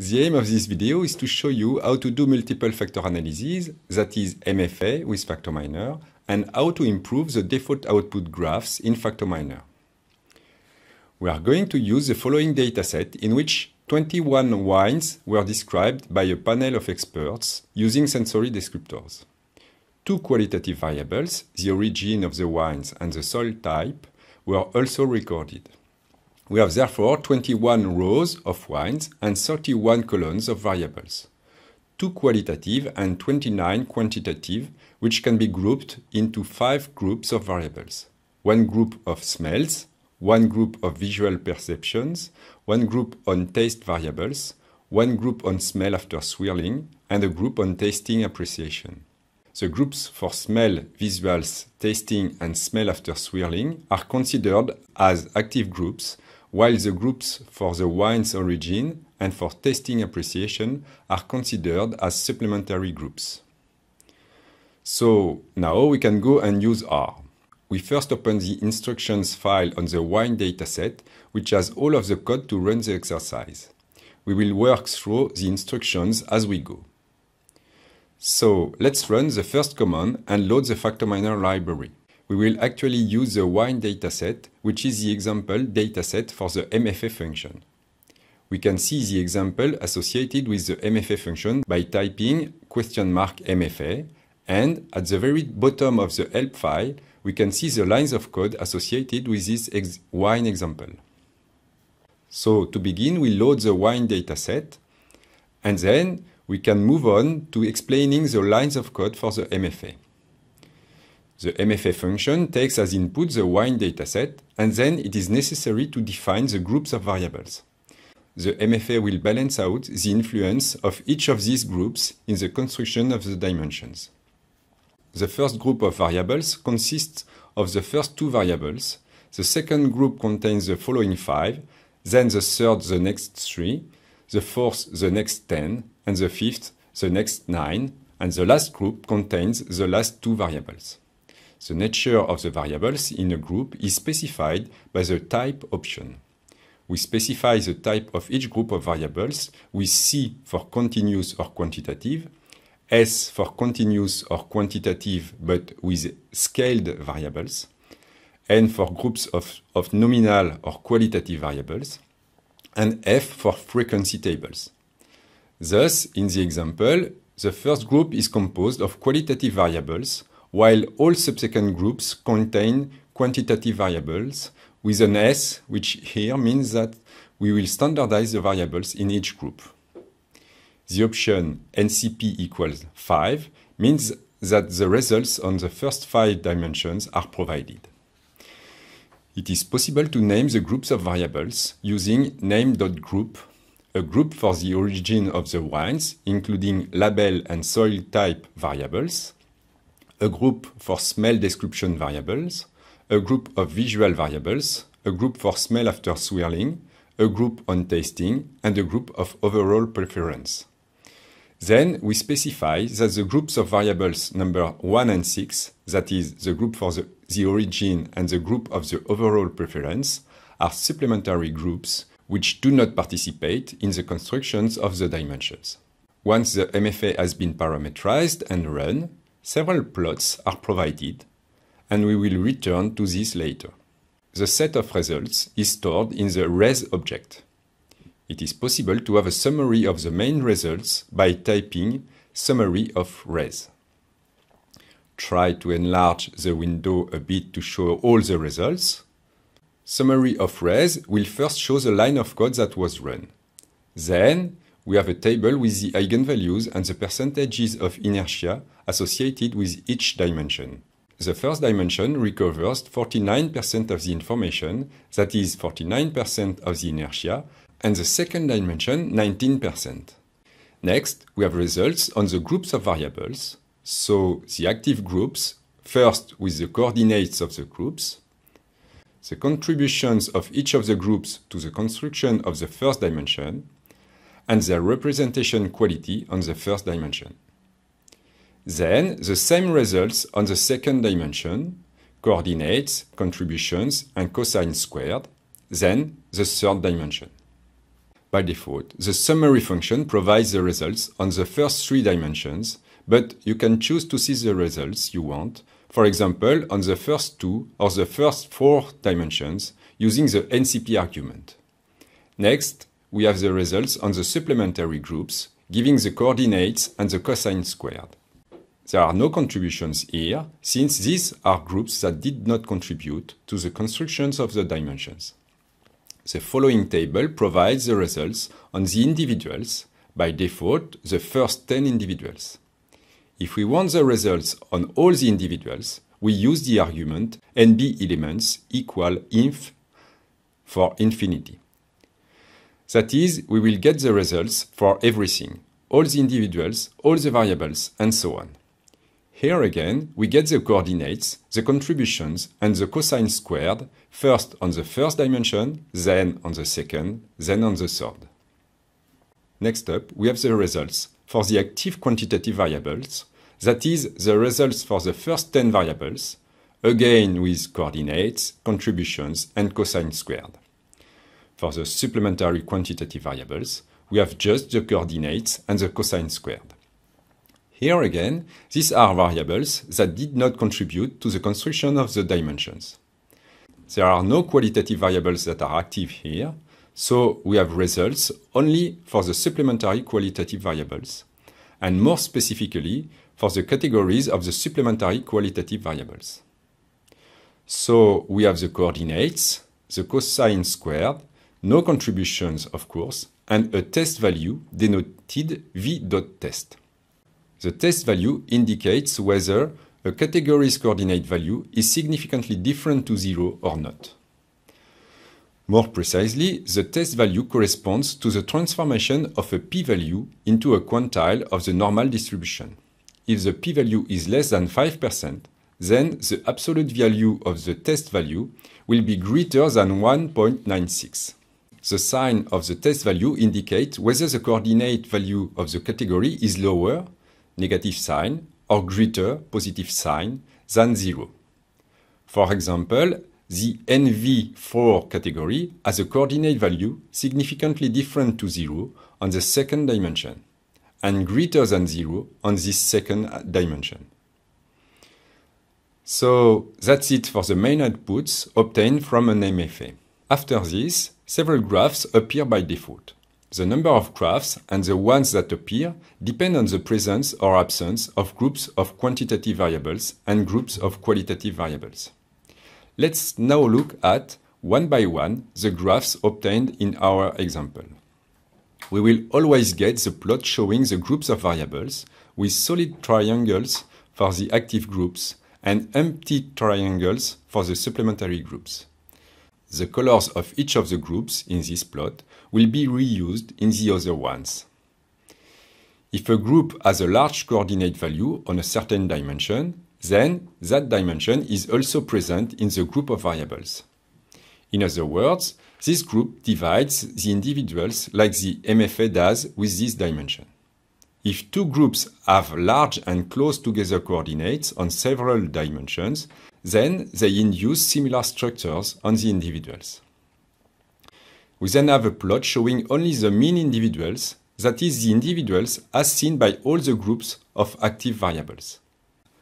The aim of this video is to show you how to do multiple factor analysis, that is MFA with FactorMiner, and how to improve the default output graphs in FactorMiner. We are going to use the following dataset in which 21 wines were described by a panel of experts using sensory descriptors. Two qualitative variables, the origin of the wines and the soil type, were also recorded. We have therefore 21 rows of wines and 31 columns of variables, 2 qualitative and 29 quantitative, which can be grouped into 5 groups of variables. One group of smells, one group of visual perceptions, one group on taste variables, one group on smell after swirling, and a group on tasting appreciation. The groups for smell, visuals, tasting, and smell after swirling are considered as active groups while the groups for the wine's origin and for tasting appreciation are considered as supplementary groups. So now we can go and use R. We first open the instructions file on the wine dataset, which has all of the code to run the exercise. We will work through the instructions as we go. So let's run the first command and load the factor minor library we will actually use the wine dataset, which is the example dataset for the MFA function. We can see the example associated with the MFA function by typing question mark MFA, and at the very bottom of the help file, we can see the lines of code associated with this ex wine example. So to begin, we load the wine dataset, and then we can move on to explaining the lines of code for the MFA. The MFA function takes as input the wine dataset, and then it is necessary to define the groups of variables. The MFA will balance out the influence of each of these groups in the construction of the dimensions. The first group of variables consists of the first two variables, the second group contains the following five, then the third the next three, the fourth the next ten, and the fifth the next nine, and the last group contains the last two variables. The nature of the variables in a group is specified by the type option. We specify the type of each group of variables with C for continuous or quantitative, S for continuous or quantitative but with scaled variables, N for groups of, of nominal or qualitative variables, and F for frequency tables. Thus, in the example, the first group is composed of qualitative variables while all subsequent groups contain quantitative variables with an S, which here means that we will standardize the variables in each group. The option NCP equals 5 means that the results on the first five dimensions are provided. It is possible to name the groups of variables using name.group, a group for the origin of the wines, including label and soil type variables, a group for smell description variables, a group of visual variables, a group for smell after swirling, a group on tasting, and a group of overall preference. Then we specify that the groups of variables number 1 and 6, that is, the group for the, the origin and the group of the overall preference, are supplementary groups which do not participate in the constructions of the dimensions. Once the MFA has been parameterized and run, Several plots are provided, and we will return to this later. The set of results is stored in the res object. It is possible to have a summary of the main results by typing summary of res. Try to enlarge the window a bit to show all the results. Summary of res will first show the line of code that was run. Then, we have a table with the eigenvalues and the percentages of inertia associated with each dimension. The first dimension recovers 49% of the information, that is 49% of the inertia, and the second dimension 19%. Next, we have results on the groups of variables, so the active groups, first with the coordinates of the groups, the contributions of each of the groups to the construction of the first dimension, and their representation quality on the first dimension. Then the same results on the second dimension, coordinates, contributions, and cosine squared, then the third dimension. By default, the summary function provides the results on the first three dimensions, but you can choose to see the results you want, for example, on the first two or the first four dimensions using the NCP argument. Next, we have the results on the supplementary groups, giving the coordinates and the cosine squared. There are no contributions here, since these are groups that did not contribute to the constructions of the dimensions. The following table provides the results on the individuals, by default the first 10 individuals. If we want the results on all the individuals, we use the argument nb elements equal inf for infinity. That is, we will get the results for everything, all the individuals, all the variables, and so on. Here again, we get the coordinates, the contributions, and the cosine squared, first on the first dimension, then on the second, then on the third. Next up, we have the results for the active quantitative variables, that is, the results for the first 10 variables, again with coordinates, contributions, and cosine squared. For the supplementary quantitative variables, we have just the coordinates and the cosine squared. Here again, these are variables that did not contribute to the construction of the dimensions. There are no qualitative variables that are active here, so we have results only for the supplementary qualitative variables, and more specifically for the categories of the supplementary qualitative variables. So we have the coordinates, the cosine squared, no contributions of course, and a test value denoted v dot test. The test value indicates whether a category's coordinate value is significantly different to zero or not. More precisely, the test value corresponds to the transformation of a p-value into a quantile of the normal distribution. If the p-value is less than 5%, then the absolute value of the test value will be greater than 1.96. The sign of the test value indicates whether the coordinate value of the category is lower negative sign, or greater, positive sign, than zero. For example, the NV4 category has a coordinate value significantly different to zero on the second dimension, and greater than zero on this second dimension. So that's it for the main outputs obtained from an MFA. After this, several graphs appear by default. The number of graphs and the ones that appear depend on the presence or absence of groups of quantitative variables and groups of qualitative variables. Let's now look at, one by one, the graphs obtained in our example. We will always get the plot showing the groups of variables with solid triangles for the active groups and empty triangles for the supplementary groups. The colors of each of the groups in this plot will be reused in the other ones. If a group has a large coordinate value on a certain dimension, then that dimension is also present in the group of variables. In other words, this group divides the individuals like the MFA does with this dimension. If two groups have large and close together coordinates on several dimensions, then they induce similar structures on the individuals. We then have a plot showing only the mean individuals, that is the individuals as seen by all the groups of active variables.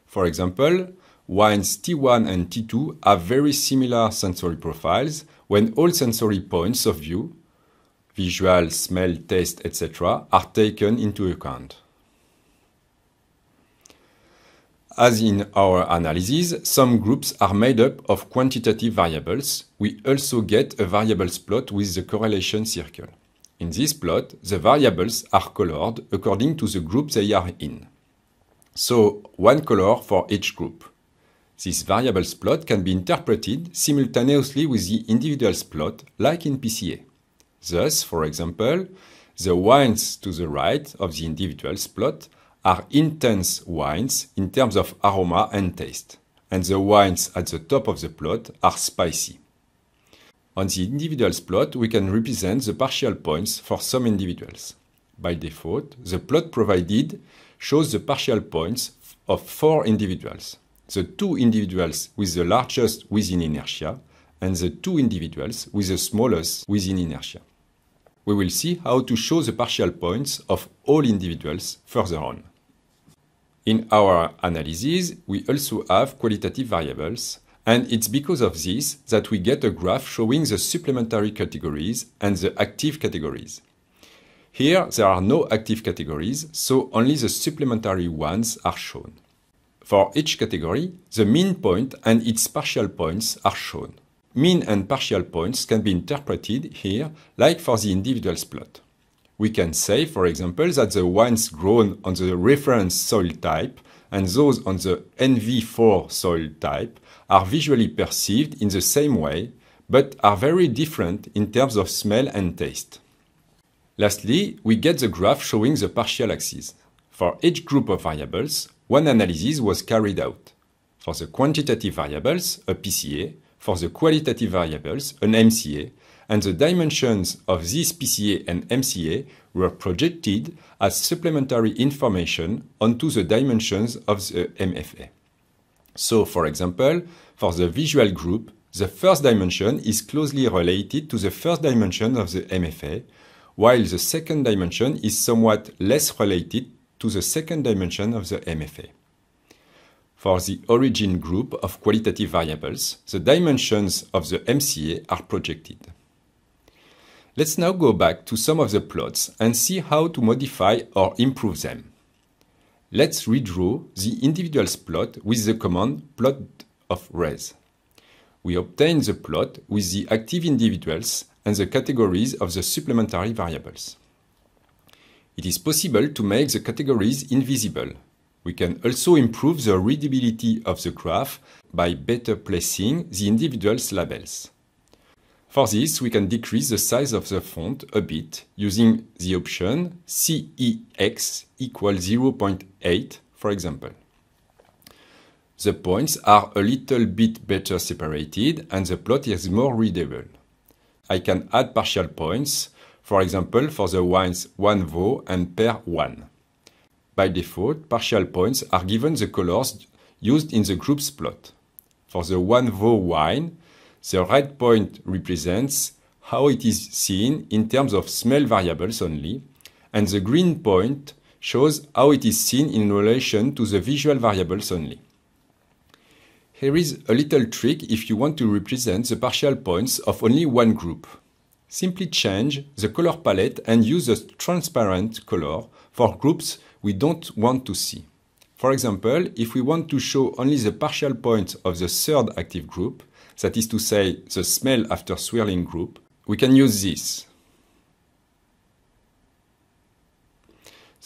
For example, wines T1 and T2 have very similar sensory profiles when all sensory points of view, visual, smell, taste, etc., are taken into account. As in our analysis, some groups are made up of quantitative variables. We also get a variables plot with the correlation circle. In this plot, the variables are colored according to the group they are in. So, one color for each group. This variables plot can be interpreted simultaneously with the individuals plot, like in PCA. Thus, for example, the ones to the right of the individuals plot are intense wines in terms of aroma and taste, and the wines at the top of the plot are spicy. On the individuals plot, we can represent the partial points for some individuals. By default, the plot provided shows the partial points of four individuals, the two individuals with the largest within inertia and the two individuals with the smallest within inertia. We will see how to show the partial points of all individuals further on. In our analysis, we also have qualitative variables, and it's because of this that we get a graph showing the supplementary categories and the active categories. Here, there are no active categories, so only the supplementary ones are shown. For each category, the mean point and its partial points are shown mean and partial points can be interpreted here like for the individual plot. We can say, for example, that the wines grown on the reference soil type and those on the NV4 soil type are visually perceived in the same way, but are very different in terms of smell and taste. Lastly, we get the graph showing the partial axis. For each group of variables, one analysis was carried out. For the quantitative variables, a PCA, for the qualitative variables, an MCA, and the dimensions of this PCA and MCA were projected as supplementary information onto the dimensions of the MFA. So, for example, for the visual group, the first dimension is closely related to the first dimension of the MFA, while the second dimension is somewhat less related to the second dimension of the MFA. For the origin group of qualitative variables, the dimensions of the MCA are projected. Let's now go back to some of the plots and see how to modify or improve them. Let's redraw the individuals plot with the command plot of res. We obtain the plot with the active individuals and the categories of the supplementary variables. It is possible to make the categories invisible we can also improve the readability of the graph by better placing the individual labels. For this, we can decrease the size of the font a bit using the option CEX equals 0.8, for example. The points are a little bit better separated and the plot is more readable. I can add partial points, for example for the wines 1 vo and pair 1. By default, partial points are given the colors used in the group's plot. For the one vo wine, the red point represents how it is seen in terms of smell variables only, and the green point shows how it is seen in relation to the visual variables only. Here is a little trick if you want to represent the partial points of only one group. Simply change the color palette and use a transparent color for groups we don't want to see. For example, if we want to show only the partial points of the third active group, that is to say, the smell after swirling group, we can use this.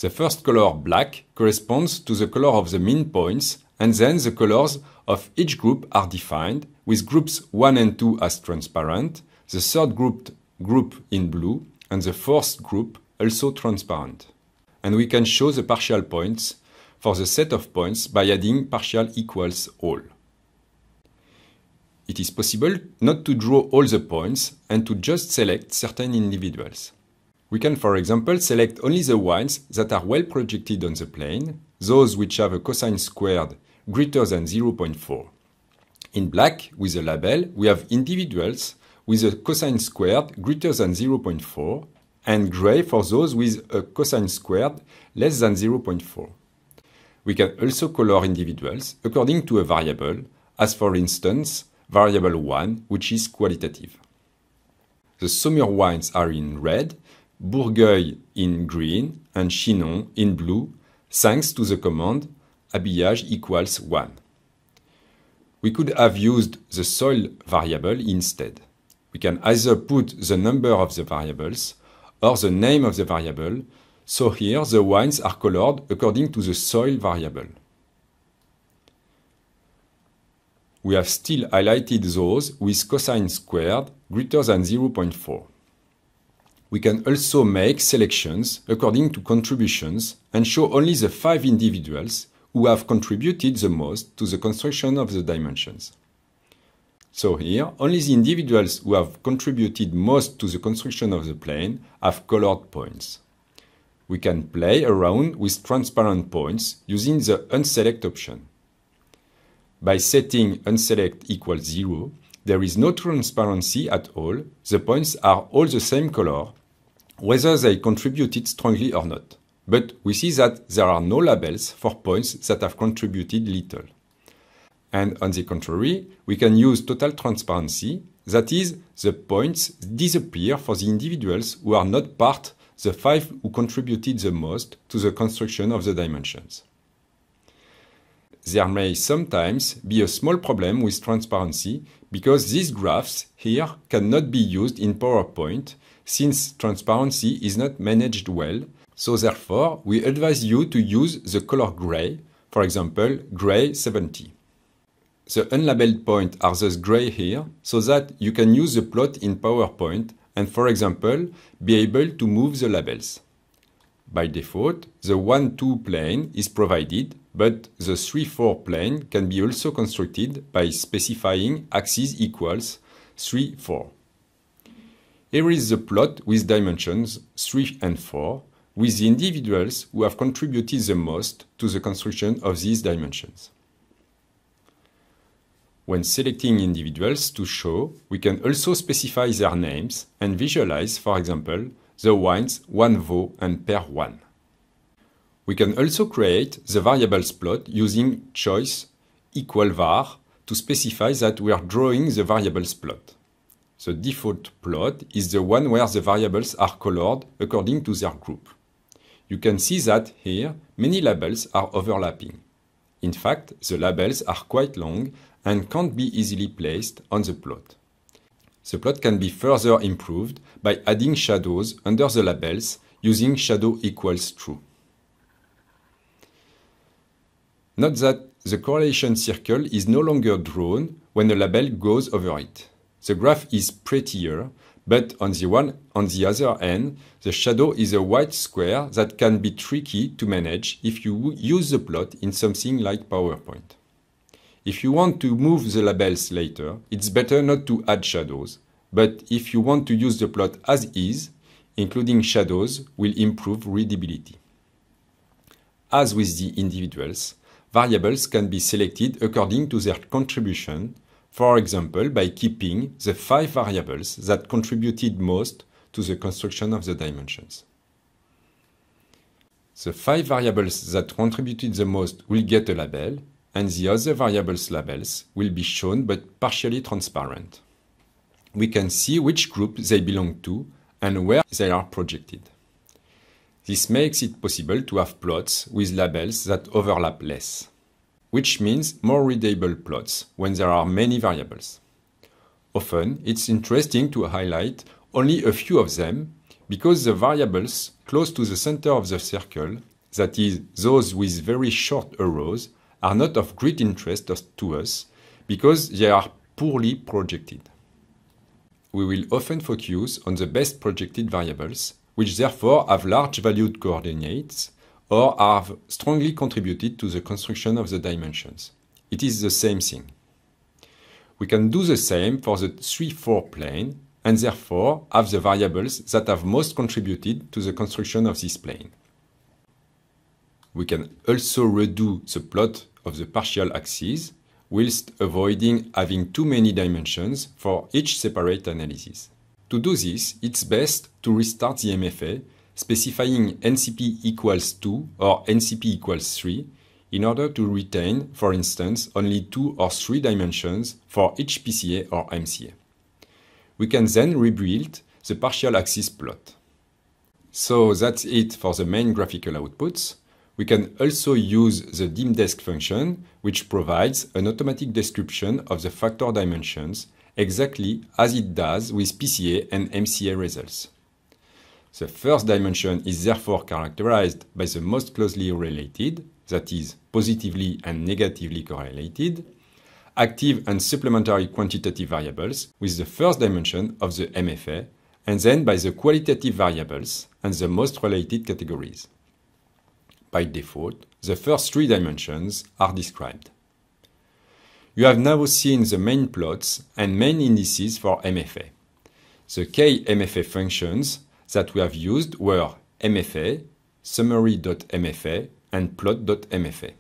The first color, black, corresponds to the color of the mean points, and then the colors of each group are defined, with groups 1 and 2 as transparent, the third group, group in blue, and the fourth group also transparent and we can show the partial points for the set of points by adding partial equals all. It is possible not to draw all the points and to just select certain individuals. We can, for example, select only the ones that are well projected on the plane, those which have a cosine squared greater than 0.4. In black, with a label, we have individuals with a cosine squared greater than 0.4 and gray for those with a cosine squared less than 0.4. We can also color individuals according to a variable, as for instance, variable 1, which is qualitative. The summer wines are in red, Bourgueil in green, and Chinon in blue, thanks to the command habillage equals 1. We could have used the soil variable instead. We can either put the number of the variables or the name of the variable, so here the wines are colored according to the soil variable. We have still highlighted those with cosine squared greater than 0.4. We can also make selections according to contributions and show only the five individuals who have contributed the most to the construction of the dimensions. So here, only the individuals who have contributed most to the construction of the plane have colored points. We can play around with transparent points using the unselect option. By setting unselect equals 0, there is no transparency at all, the points are all the same color, whether they contributed strongly or not. But we see that there are no labels for points that have contributed little. And on the contrary, we can use total transparency, that is, the points disappear for the individuals who are not part the five who contributed the most to the construction of the dimensions. There may sometimes be a small problem with transparency because these graphs here cannot be used in PowerPoint since transparency is not managed well. So therefore, we advise you to use the color gray, for example, gray 70. The unlabeled points are thus gray here, so that you can use the plot in PowerPoint and, for example, be able to move the labels. By default, the 1-2 plane is provided, but the 3-4 plane can be also constructed by specifying axis equals 3-4. Here is the plot with dimensions 3 and 4, with the individuals who have contributed the most to the construction of these dimensions. When selecting individuals to show, we can also specify their names and visualize, for example, the wines one vo and pair one. We can also create the variables plot using choice equal var to specify that we are drawing the variables plot. The default plot is the one where the variables are colored according to their group. You can see that here many labels are overlapping. In fact, the labels are quite long and can't be easily placed on the plot. The plot can be further improved by adding shadows under the labels using shadow equals true. Note that the correlation circle is no longer drawn when a label goes over it. The graph is prettier, but on the one on the other hand, the shadow is a white square that can be tricky to manage if you use the plot in something like PowerPoint. If you want to move the labels later, it's better not to add shadows, but if you want to use the plot as is, including shadows will improve readability. As with the individuals, variables can be selected according to their contribution, for example by keeping the five variables that contributed most to the construction of the dimensions. The five variables that contributed the most will get a label, and the other variables labels will be shown but partially transparent. We can see which group they belong to and where they are projected. This makes it possible to have plots with labels that overlap less, which means more readable plots when there are many variables. Often, it's interesting to highlight only a few of them because the variables close to the center of the circle, that is, those with very short arrows, are not of great interest to us because they are poorly projected. We will often focus on the best projected variables, which therefore have large valued coordinates or have strongly contributed to the construction of the dimensions. It is the same thing. We can do the same for the 3-4 plane and therefore have the variables that have most contributed to the construction of this plane. We can also redo the plot of the partial axes, whilst avoiding having too many dimensions for each separate analysis. To do this, it's best to restart the MFA, specifying NCP equals 2 or NCP equals 3, in order to retain, for instance, only two or three dimensions for each PCA or MCA. We can then rebuild the partial axis plot. So that's it for the main graphical outputs we can also use the dimDesk function, which provides an automatic description of the factor dimensions, exactly as it does with PCA and MCA results. The first dimension is therefore characterized by the most closely related, that is, positively and negatively correlated, active and supplementary quantitative variables with the first dimension of the MFA, and then by the qualitative variables and the most related categories by default, the first three dimensions are described. You have now seen the main plots and main indices for MFA. The K MFA functions that we have used were MFA, summary.mfa, and plot.mfa.